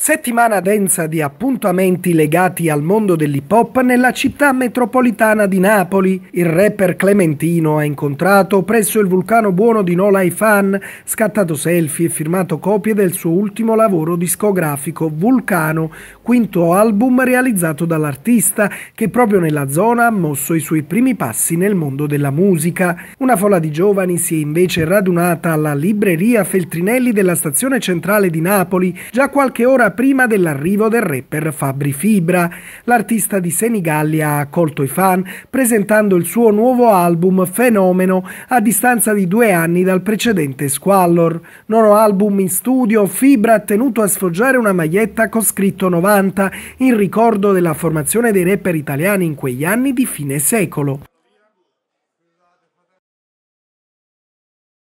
Settimana densa di appuntamenti legati al mondo dell'hip hop nella città metropolitana di Napoli. Il rapper Clementino ha incontrato presso il Vulcano Buono di Nola i fan, scattato selfie e firmato copie del suo ultimo lavoro discografico Vulcano, quinto album realizzato dall'artista che proprio nella zona ha mosso i suoi primi passi nel mondo della musica. Una folla di giovani si è invece radunata alla libreria Feltrinelli della stazione centrale di Napoli già qualche ora prima dell'arrivo del rapper Fabri Fibra. L'artista di Senigallia ha accolto i fan presentando il suo nuovo album Fenomeno a distanza di due anni dal precedente Squallor. Nono album in studio, Fibra ha tenuto a sfoggiare una maglietta con scritto 90 in ricordo della formazione dei rapper italiani in quegli anni di fine secolo.